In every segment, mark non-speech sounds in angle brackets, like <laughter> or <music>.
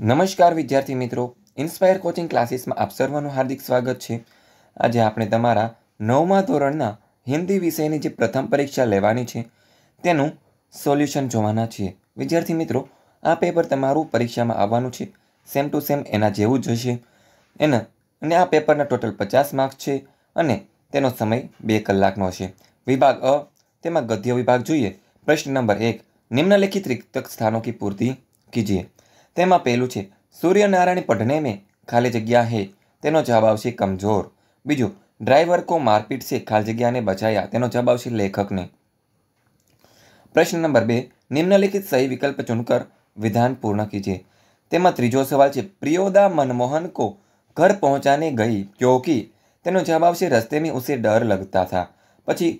નમસ્કાર વિદ્યાર્થી મિત્રો ઇન્સ્પાયર કોચિંગ ક્લાસીસમાં આપ સર્વનું હાર્દિક સ્વાગત છે આજે આપણે તમારા નવમા ધોરણના હિન્દી વિષયની જે પ્રથમ પરીક્ષા લેવાની છે તેનું સોલ્યુશન જોવાના છીએ વિદ્યાર્થી મિત્રો આ પેપર તમારું પરીક્ષામાં આવવાનું છે સેમ ટુ સેમ એના જેવું જ હશે એના અને આ પેપરના ટોટલ પચાસ માર્ક્સ છે અને તેનો સમય બે કલાકનો હશે વિભાગ અ તેમાં ગદ્ય વિભાગ જોઈએ પ્રશ્ન નંબર એક નિમ્નલિખિત રિક્તક સ્થાનો કી પૂર્તિ કીજીએ તેમાં પહેલું છે સૂર્यनारायण पढ़ने में खाली जगह है તેનો જવાબ આવશે કમજોર બીજું ડ્રાઈવર કો મારપીટ સે ખાલી જગ્યાને બચાયા તેનો જવાબ આવશે લેખકને પ્રશ્ન નંબર બે નિમ્નલિખિત સહી વિકલ્પ ચુનકર વિધાન પૂર્ણ કીજીએ તેમાં ત્રીજો સવાલ છે પ્રિયોદા મનમોહન કો ઘર પહોંચાને ગઈ ક્યોકી તેનો જવાબ આવશે રસ્તે મેં ઉસે ડર લગતા થા પછી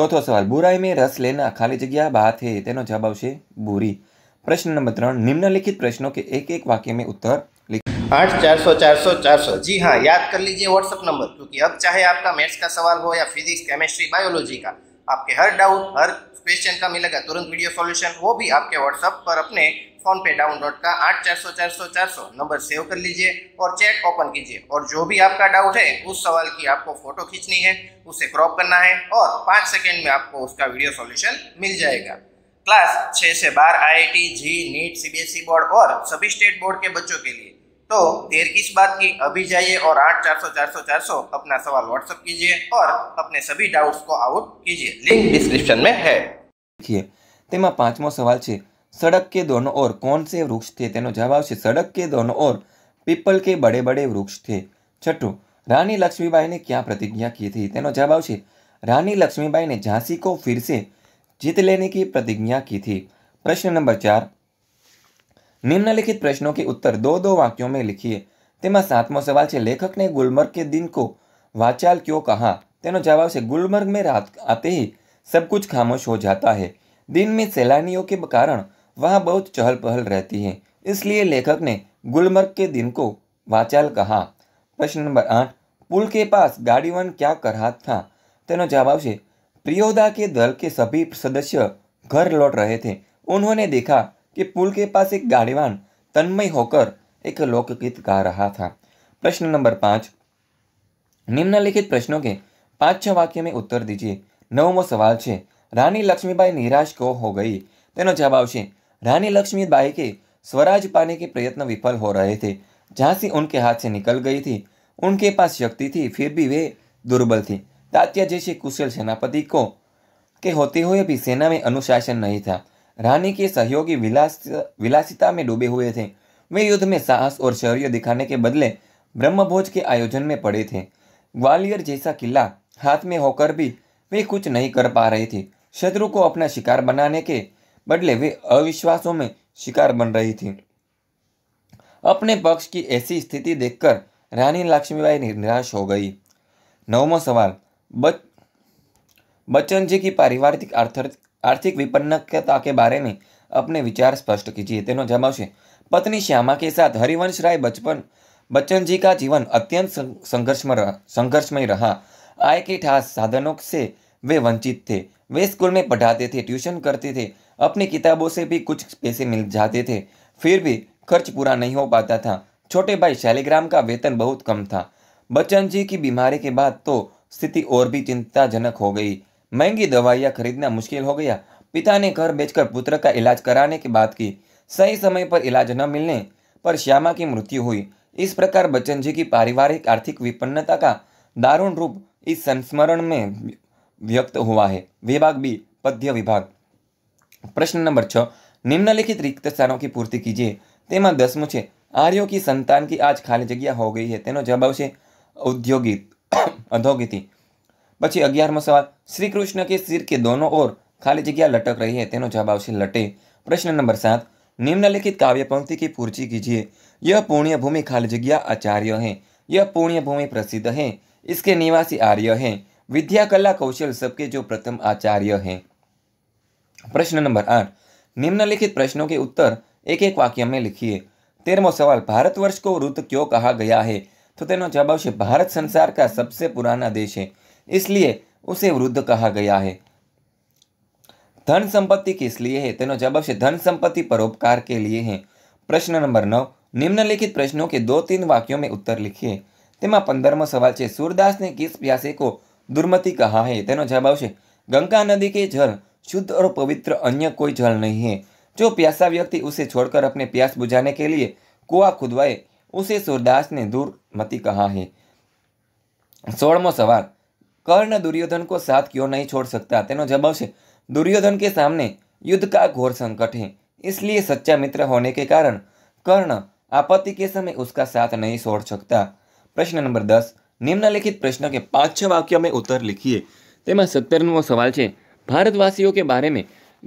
ચોથો સવાલ બુરાઈ મેં રસ લેના ખાલી જગ્યા બાત હે તેનો જવાબ આવશે બુરી प्रश्न नंबर तीन निम्नलिखित प्रश्नों के एक एक वाक्य में उत्तर आठ चार सौ चार सौ चार सौ जी हाँ याद कर लीजिए व्हाट्सअप नंबर क्योंकि अब चाहे आपका मैथ्स का सवाल हो या फिजिक्स केमिस्ट्री बायोलॉजी का आपके हर डाउट हर क्वेश्चन का मिलेगा तुरंत वीडियो सॉल्यूशन वो भी आपके व्हाट्सअप पर अपने फ़ोन पे डाउनलोड का आठ चार सौ चार सौ चार सौ नंबर सेव कर लीजिए और चैट ओपन कीजिए और जो भी आपका डाउट है उस सवाल की आपको फ़ोटो खींचनी है उसे क्रॉप करना है और पाँच सेकेंड में आपको उसका वीडियो सॉल्यूशन मिल जाएगा क्लास छः से बार IIT JEE NEET CBSE board e और सभी स्टेट बोर्ड के बच्चों के लिए तो देर किस बात की अभी जाइए और आठ चार सौ चार सौ चार सौ अपना सवाल व्हाट्सअप कीजिए और अपने सभी डाउट्स को आउट कीजिए लिंक डिस्क्रिप्शन में है देखिए तेमा पांचवा सवाल તેમાં सड़क के दोनों ओर कौन से वृक्ष थे तेनो जवाब થે सड़क के दोनों ओर पीपल के बड़े बड़े वृक्ष थे छठो रानी लक्ष्मीबाई ने क्या प्रतिज्ञा की थी तेनो जवाब તેનો रानी लक्ष्मीबाई ने झांसी को फिर से जीत लेने की प्रतिज्ञा की थी प्रश्न नंबर चार निम्नलिखित प्रश्नों के उत्तर दो दो वाक्यों में लिखिए તેમાં सवाल સવાલ लेखक ने गुलमर्ग के दिन को वाचाल क्यों कहा तेनो जवाब से गुलमर्ग में रात आते ही सब कुछ खामोश हो जाता है दिन में सैलानियों के कारण वहाँ बहुत चहल पहल रहती है इसलिए लेखक ने गुलमर्ग के दिन को वाचाल कहा प्रश्न नंबर आठ पुल के पास गाड़ीवन क्या कर रहा था तेनो जवाब से प्रियोदा के दल के सभी सदस्य घर लौट रहे थे उन्होंने देखा कि पुल के पास एक गाड़ीवान तन्मय होकर एक लोकगीत गा रहा था प्रश्न नंबर पाँच निम्नलिखित प्रश्नों के पाँच छह वाक्य में उत्तर दीजिए नवमो सवाल छे रानी लक्ष्मीबाई निराश को हो गई तेनो जवाब આવશે रानी लक्ष्मीबाई के स्वराज पाने के प्रयत्न विफल हो रहे थे झांसी उनके हाथ से निकल गई थी उनके पास शक्ति थी फिर भी वे दुर्बल थी तात्या जैसे कुशल सेनापति को के होते हुए भी सेना में अनुशासन नहीं था रानी के सहयोगी विलास विलासिता में डूबे हुए थे वे युद्ध में साहस और शौर्य दिखाने के बदले ब्रह्मभोज के आयोजन में पड़े थे ग्वालियर जैसा किला हाथ में होकर भी वे कुछ नहीं कर पा रहे थे शत्रु को अपना शिकार बनाने के बदले वे अविश्वासों में शिकार बन रही थी अपने पक्ष की ऐसी स्थिति देखकर रानी लक्ष्मीबाई निराश हो गई नौवा सवाल बच बच्चन जी की आर्थिक आर्थिक विपन्नता के बारे में अपने विचार स्पष्ट कीजिए तेनों જવાબ से पत्नी श्यामा के साथ हरिवंश राय बचपन बच्चन जी का जीवन अत्यंत संघर्ष में रहा संघर्षमय रहा आय के ठास साधनों से वे वंचित थे वे स्कूल में पढ़ाते थे ट्यूशन करते थे अपनी किताबों से भी कुछ पैसे मिल जाते थे फिर भी खर्च पूरा नहीं हो पाता था छोटे भाई शालिग्राम का वेतन बहुत कम था बच्चन जी की बीमारी के बाद तो स्थिति और भी चिंताजनक हो गई महंगी दवाइयाँ खरीदना मुश्किल हो गया पिता ने घर बेचकर पुत्र का इलाज कराने की बात की सही समय पर इलाज न मिलने पर श्यामा की मृत्यु हुई इस प्रकार बच्चन जी की पारिवारिक आर्थिक विपन्नता का दारुण रूप इस संस्मरण में व्यक्त हुआ है विभाग बी पद्य विभाग प्रश्न नंबर छ निम्नलिखित रिक्त स्थानों की पूर्ति कीजिए तेमा दस मुझे आर्यो की संतान की आज खाली जगह हो गई है तेनो जवाब से औद्योगिक अधोगी थी पची અગિયારમો सवाल શ્રી કૃષ્ણ કે શિર કે દોનો ઓર ખાલી જગ્યા લટક રહી હે તેનો જવાબ प्रश्न नंबर सात निम्नलिखित काव्य पंक्ति की पूर्ति कीजिए यह पुण्य भूमि खाली जगह आचार्य है यह पुण्य भूमि प्रसिद्ध है इसके निवासी आर्य है विद्या कला कौशल सबके जो प्रथम आचार्य है प्रश्न नंबर आठ निम्नलिखित प्रश्नों के उत्तर एक एक वाक्य में लिखिए तेरहवा सवाल भारतवर्ष को रुद्र क्यों कहा गया है तो તેનો જવાબ છે ભારત સંસાર કા સૌથી પુરાણો દેશ હે ઇસલિયે ઉસે વૃદ્ધ કહા ગયા હે ધન સંપત્તિ કે લિયે હે તેનો જવાબ છે ધન સંપત્તિ પરોપકાર કે લિયે હે પ્રશ્ન નંબર 9 નિમ્નલખિત પ્રશ્નો કે 2-3 વાક્યો મે ઉત્તર લખिए thema 15 માં સવાલ છે सूरदास ને કિસ પ્યાસે કો દુર્મતિ કહા હે તેનો જવાબ છે ગંગા નદી કે જલ શુદ્ધ ઓર પવિત્ર અન્ય કોઈ જલ નહીં હે જો પ્યાસા વ્યક્તિ ઉસે છોડકર અપને પ્યાસ બુજાને કે લિયે કૂવા ખુદવાએ ઉસે सूरदास ને દુર્ मति कहाँ है सोलमो सवाल कर्ण दुर्योधन को साथ क्यों नहीं छोड़ सकता जवाब જવાબ दुर्योधन के सामने युद्ध का घोर संकट है इसलिए सच्चा मित्र होने के कारण कर्ण आपत्ति के समय उसका साथ नहीं छोड़ सकता प्रश्न नंबर दस निम्नलिखित प्रश्न के पांच छह वाक्य में उत्तर लिखिए તેમાં સત્તરમો સવાલ છે ભારતવાસીઓ કે બારે મેં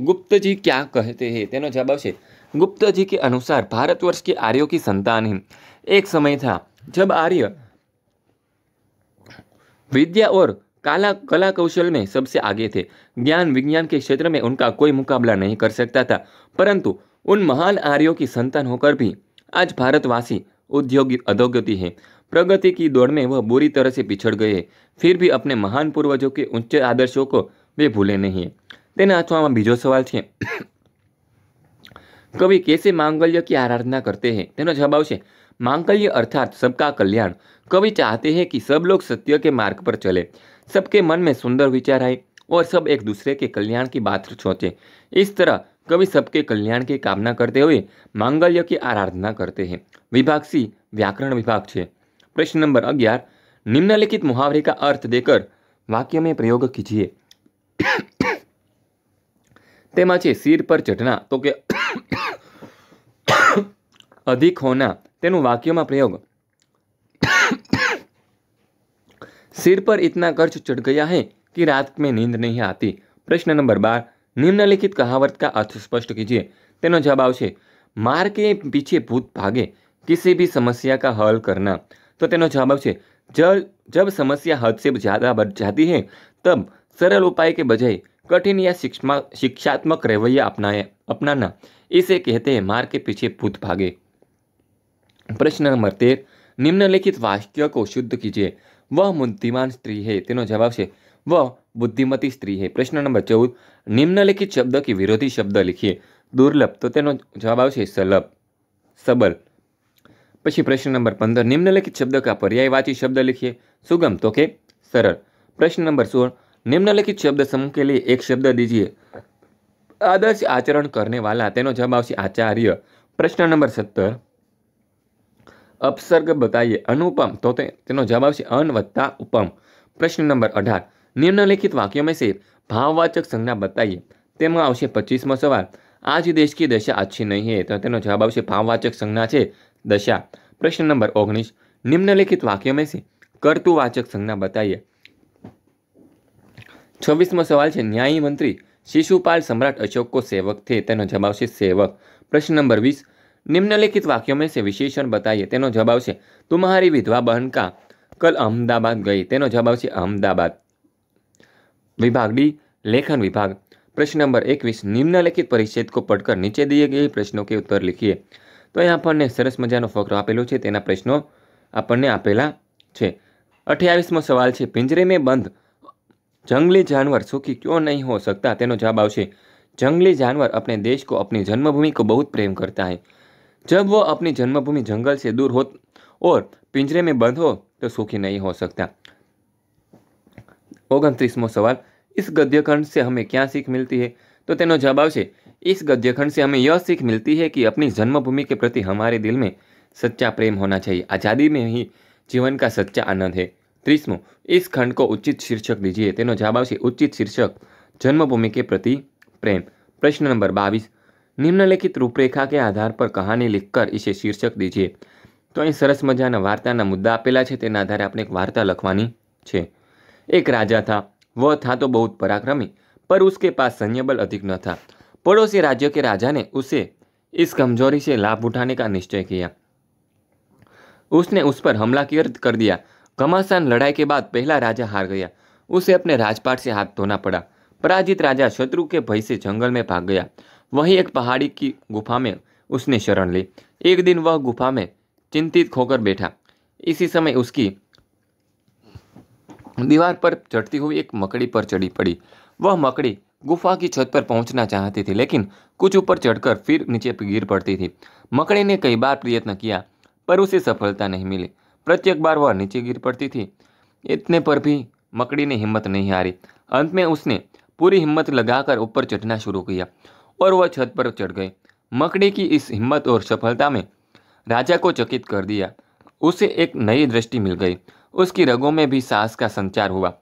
ગુપ્तજી ક્યાં કહેતે હે તેનો जवाब છે गुप्त जी के अनुसार भारतवर्ष के आर्यों की संतान है एक समय था जब आर्य विद्या और काला कला कौशल में सबसे आगे थे ज्ञान विज्ञान के क्षेत्र में उनका कोई मुकाबला नहीं कर सकता था परंतु उन महान आर्यों की संतान होकर भी आज भारतवासी उद्योगी अधोगति है प्रगति की दौड़ में वह बुरी तरह से पिछड़ गए फिर भी अपने महान पूर्वजों के उच्च आदर्शों को वे भूले नहीं તેના અથવામાં बीजो सवाल છે <coughs> कवि कैसे मांगल्य की आराधना करते हैं તેનો जवाब आ मांगल्य अर्थात सबका कल्याण कवि चाहते हैं कि सब लोग सत्य के मार्ग पर चले सबके मन में सुंदर विचार आए और सब एक दूसरे के कल्याण की बात सोचे इस तरह कवि सबके कल्याण की कामना करते हुए मांगल्य की आराधना करते हैं विभाग सी व्याकरण विभाग छः प्रश्न नंबर अग्यार निम्नलिखित मुहावरे का अर्थ देकर वाक्य में प्रयोग कीजिए सिर पर चढ़ना तो ચઢના તો કે वाक्य में प्रयोग सिर पर इतना कर्ज चढ़ गया है कि रात में नींद नहीं आती प्रश्न नंबर बार निम्नलिखित कहावत का अर्थ स्पष्ट कीजिए जवाब है मार के पीछे भूत भागे किसी भी समस्या का हल करना तो तेनो जवाब है जब जब समस्या हद से ज्यादा बढ़ जाती है तब सरल उपाय के बजाय कठिन या शिक्षात्मक रवैया अपनाए अपनाना इसे कहते हैं मार के पीछे भूत भागे પ્રશ્ન નંબર તેર નિમ્નલિખિત વાક્યકો શુદ્ધ કીજે વહ બુદ્ધિમાન સ્ત્રી હે તેનો જવાબ છે વહ બુદ્ધિમતી સ્ત્રી હે પ્રશ્ન નંબર ચૌદ નિમ્નલિખિત શબ્દ કે વિરોધી શબ્દ લખીએ દુર્લભ તો તેનો જવાબ આવશે સલભ સબલ પછી પ્રશ્ન નંબર પંદર નિમ્નલિખિત શબ્દ કા પર્યાયવાચી શબ્દ લખીએ સુગમ તો કે સરળ પ્રશ્ન नंबर सोलह निम्नलिखित शब्द समूह के लिए एक शब्द दीजिए आदर्श आचरण करने वाला तेनो जवाब आवश्य आचार्य प्रश्न नंबर सत्तर अपसर्ग बताइए अनुपम तो जवाब है अन वत्ता उपम प्रश्न नंबर अठार निम्नलिखित वाक्यों में से भाववाचक संज्ञा बताइए तम आचीसमो सवाल आज देश की दशा अच्छी नहीं है तो तेनो जवाब आ भाववाचक संज्ञा है दशा प्रश्न नंबर ओगनीस निम्नलिखित वक्यों में से कर्तुवाचक संज्ञा बताइए छवीसमो सवाल है मंत्री शिशुपाल सम्राट अशोक को सेवक थे तेनो जवाब सेवक प्रश्न नंबर वीस નિમ્નલિખિત वाक्यों में વિશેષણ બતાવીએ તેનો तेनो जवाब આવશે तुम्हारी विधवा बहन का कल अहमदाबाद ગઈ તેનો જવાબ આવશે અહમદાબાદ વિભાગ ડી લેખન વિભાગ પ્રશ્ન નંબર એકવીસ નિમ્નલિખિત પરિચ્છેદ કો पढ़कर નીચે दिए गए પ્રશ્નો કે ઉત્તર લખીએ તો એ આપણને સરસ મજાનો ફકરો આપેલો છે તેના પ્રશ્નો આપણને આપેલા છે અઠ્યાવીસમો સવાલ છે પિંજરે મેં બંધ જંગલી જાનવર સુખી ક્યો નહીં હો શકતા તેનો જવાબ આવશે જંગલી જાનવર આપણે દેશ કો अपनी જન્મભૂમિ કો બહુ પ્રેમ કરતા है जब वह अपनी जन्मभूमि जंगल से दूर हो और पिंजरे में बंद हो तो सुखी नहीं हो सकता ओगतरीसमो सवाल इस गद्यखंड से हमें क्या सीख मिलती है तो तेनो जवाब આવશે इस गद्यखंड से हमें यह सीख मिलती है कि अपनी जन्मभूमि के प्रति हमारे दिल में सच्चा प्रेम होना चाहिए आज़ादी में ही जीवन का सच्चा आनंद है त्रीसमो इस खंड को उचित शीर्षक दीजिए तेनो जवाब से उचित शीर्षक जन्मभूमि के प्रति प्रेम प्रश्न नंबर બાવીસ निम्नलिखित रूपरेखा के आधार पर कहानी लिखकर इसे शीर्षक दीजिए तो अँ सरस मजा वर्ता मुद्दा आपेला है आधार अपने एक वर्ता लखवा एक राजा था वह था तो बहुत पराक्रमी पर उसके पास सैन्य बल अधिक न था पड़ोसी राज्य के राजा ने उसे इस कमजोरी से लाभ उठाने का निश्चय किया उसने उस पर हमला कर दिया घमासान लड़ाई के बाद पहला राजा हार गया उसे अपने राजपाट से हाथ धोना पड़ा पराजित राजा शत्रु के भय से जंगल में भाग गया वहीं एक पहाड़ी की गुफा में उसने शरण ली एक दिन वह गुफा में चिंतित होकर बैठा इसी समय उसकी दीवार पर चढ़ती हुई एक मकड़ी पर चढ़ी पड़ी वह मकड़ी गुफा की छत पर पहुंचना चाहती थी लेकिन कुछ ऊपर चढ़कर फिर नीचे गिर पड़ती थी मकड़ी ने कई बार प्रयत्न किया पर उसे सफलता नहीं मिली प्रत्येक बार वह नीचे गिर पड़ती थी इतने पर भी मकड़ी ने हिम्मत नहीं हारी अंत में उसने पूरी हिम्मत लगाकर ऊपर चढ़ना शुरू किया और वह छत पर चढ़ गए मकड़ी की इस हिम्मत और सफलता में राजा को चकित कर दिया उसे एक नई दृष्टि मिल गई उसकी रगों में भी सांस का संचार हुआ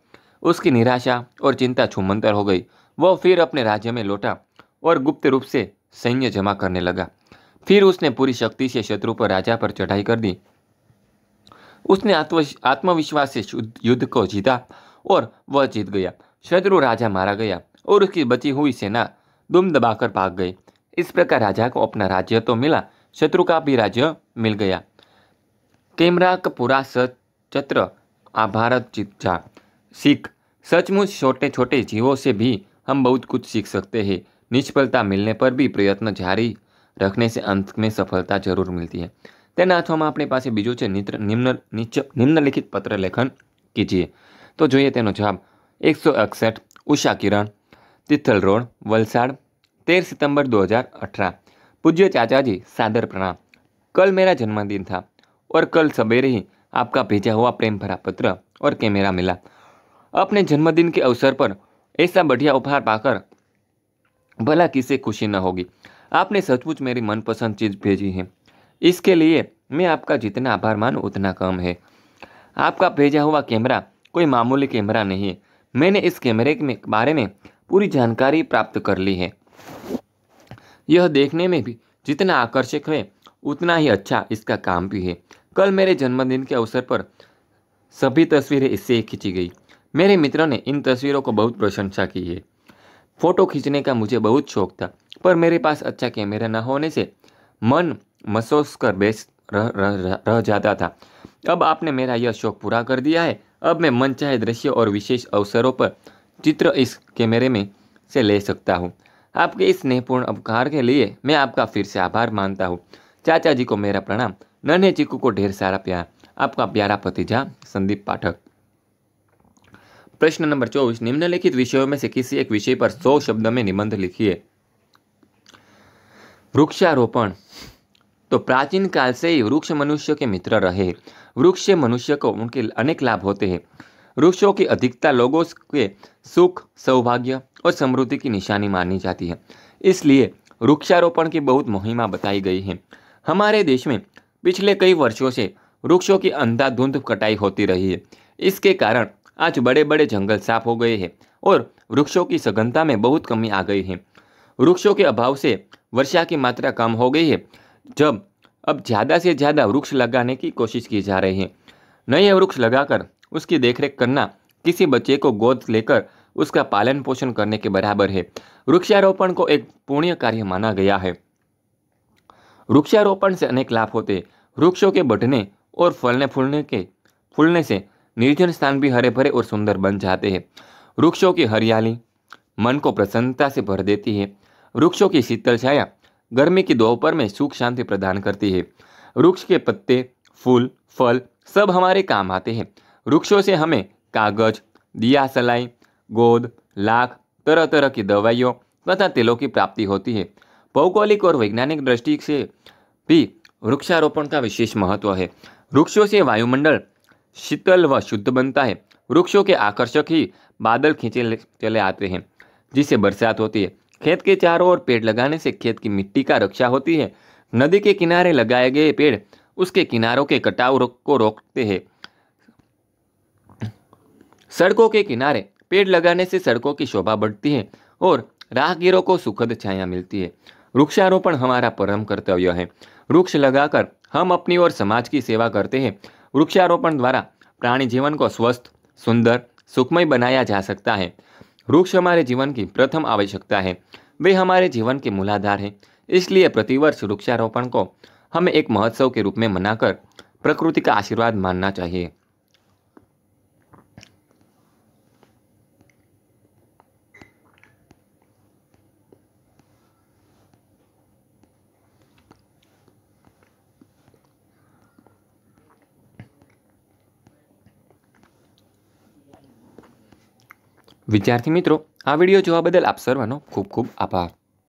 उसकी निराशा और चिंता छुमंतर हो गई वह फिर अपने राज्य में लौटा और गुप्त रूप से सैन्य जमा करने लगा फिर उसने पूरी शक्ति से शत्रु पर राजा पर चढ़ाई कर दी उसने आत्मविश्वास से युद्ध को जीता और वह जीत गया शत्रु राजा मारा गया और उसकी बची हुई सेना दुम दबाकर भाग गए इस प्रकार राजा को अपना राज्य तो मिला शत्रु का भी राज्य मिल गया केमरा कपूरा सचत्र आभारत जीत जा सीख सचमुच छोटे छोटे जीवों से भी हम बहुत कुछ सीख सकते हैं निष्फलता मिलने पर भी प्रयत्न जारी रखने से अंत में सफलता जरूर मिलती है तेनाथों हम अपने पास बीजू से नित्र निम्न निच निम्नलिखित पत्र लेखन कीजिए तो जो है तेनो जवाब एक सौ इकसठ उषा किरण तिथल रोड वलसाड़ तेरह सितंबर 2018 पूज्य चाचा जी सादर प्रणाम कल मेरा जन्मदिन था और कल सवेरे ही आपका भेजा हुआ प्रेम भरा पत्र और कैमेरा मिला अपने जन्मदिन के अवसर पर ऐसा बढ़िया उपहार पाकर भला किसे खुशी न होगी आपने सचमुच मेरी मनपसंद चीज़ भेजी है इसके लिए मैं आपका जितना आभार मानूँ उतना कम है आपका भेजा हुआ कैमरा कोई मामूली कैमरा नहीं है मैंने इस कैमरे के बारे में पूरी जानकारी प्राप्त कर ली है यह देखने में भी जितना आकर्षक है उतना ही अच्छा इसका काम भी है कल मेरे जन्मदिन के अवसर पर सभी तस्वीरें इससे खींची गई मेरे मित्रों ने इन तस्वीरों को बहुत प्रशंसा की है फ़ोटो खींचने का मुझे बहुत शौक था पर मेरे पास अच्छा कैमरा न होने से मन महसूस कर बेस रह, रह, रह जाता था अब आपने मेरा यह शौक पूरा कर दिया है अब मैं मन चाहे दृश्य और विशेष अवसरों पर चित्र इस कैमरे में से ले सकता हूँ आपके इस स्नेहपूर्ण उपकार के लिए मैं आपका फिर से आभार मानता हूँ चाचा जी को मेरा प्रणाम नन्हे चीकू को ढेर सारा प्यार आपका प्यारा भतीजा संदीप पाठक प्रश्न नंबर चौबीस निम्नलिखित विषयों में से किसी एक विषय पर सौ शब्द में निबंध लिखिए वृक्षारोपण तो प्राचीन काल से ही वृक्ष मनुष्य के मित्र रहे वृक्ष मनुष्य को उनके अनेक लाभ होते हैं वृक्षों की अधिकता लोगों के सुख सौभाग्य और समृद्धि की निशानी मानी जाती है इसलिए वृक्षारोपण की बहुत मुहिमा बताई गई है हमारे देश में पिछले कई वर्षों से वृक्षों की अंधाधुंध कटाई होती रही है इसके कारण आज बड़े बड़े जंगल साफ हो गए हैं और वृक्षों की सघनता में बहुत कमी आ गई है वृक्षों के अभाव से वर्षा की मात्रा कम हो गई है जब अब ज़्यादा से ज़्यादा वृक्ष लगाने की कोशिश की जा रही है नए वृक्ष लगाकर उसकी देखरेख करना किसी बच्चे को गोद लेकर उसका पालन पोषण करने के बराबर है वृक्षारोपण को एक पुण्य कार्य माना गया है वृक्षारोपण से अनेक लाभ होते वृक्षों के बढ़ने और फलने फूलने के फूलने से निर्जन स्थान भी हरे भरे और सुंदर बन जाते हैं वृक्षों की हरियाली मन को प्रसन्नता से भर देती है वृक्षों की शीतल छाया गर्मी की दोपहर में सुख शांति प्रदान करती है वृक्ष के पत्ते फूल फल सब हमारे काम आते हैं वृक्षों से हमें कागज दिया सलाई गोद लाख तरह तरह की दवाइयों तथा तेलों की प्राप्ति होती है भौगोलिक और वैज्ञानिक दृष्टि से भी वृक्षारोपण का विशेष महत्व है वृक्षों से वायुमंडल शीतल व शुद्ध बनता है वृक्षों के आकर्षक ही बादल खींचे चले आते हैं जिससे बरसात होती है खेत के चारों ओर पेड़ लगाने से खेत की मिट्टी का रक्षा होती है नदी के किनारे लगाए गए पेड़ उसके किनारों के कटाव को रोकते हैं सड़कों के किनारे पेड़ लगाने से सड़कों की शोभा बढ़ती है और राहगीरों को सुखद छाया मिलती है वृक्षारोपण हमारा परम कर्तव्य है वृक्ष लगाकर हम अपनी और समाज की सेवा करते हैं वृक्षारोपण द्वारा प्राणी जीवन को स्वस्थ सुंदर सुखमय बनाया जा सकता है वृक्ष हमारे जीवन की प्रथम आवश्यकता है वे हमारे जीवन के मूलाधार हैं इसलिए प्रतिवर्ष वृक्षारोपण को हमें एक महोत्सव के रूप में मनाकर प्रकृति का आशीर्वाद मानना चाहिए વિદ્યાર્થી મિત્રો આ વિડીયો જોવા બદલ આપ સર્વનો ખૂબ ખૂબ આભાર